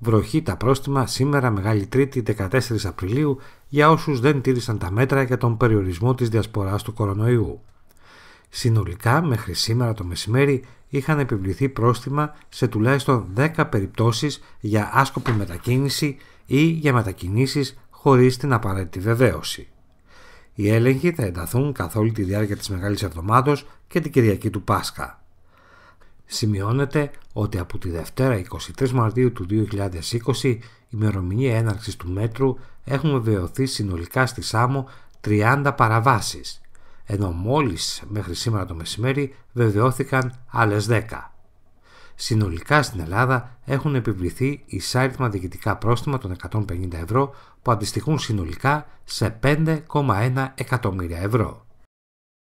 Βροχή τα πρόστιμα σήμερα Μεγάλη Τρίτη 14 Απριλίου για όσους δεν τήρησαν τα μέτρα για τον περιορισμό της διασποράς του κορονοϊού. Συνολικά μέχρι σήμερα το μεσημέρι είχαν επιβληθεί πρόστιμα σε τουλάχιστον 10 περιπτώσεις για άσκοπη μετακίνηση ή για μετακινήσεις χωρίς την απαραίτητη βεβαίωση. Οι έλεγχοι θα ενταθούν καθ' όλη τη διάρκεια της Μεγάλης Εβδομάδος και την Κυριακή του Πάσχα σημειώνεται ότι από τη Δευτέρα 23 Μαρτίου του 2020, ημερομηνία έναρξης του μέτρου, έχουν βεβαιωθεί συνολικά στη Σάμο 30 παραβάσεις, ενώ μόλις μέχρι σήμερα το μεσημέρι βεβαιώθηκαν άλλες 10. Συνολικά στην Ελλάδα έχουν επιβληθεί εισάριθμα διοικητικά πρόστιμα των 150 ευρώ που αντιστοιχούν συνολικά σε 5,1 εκατομμύρια ευρώ.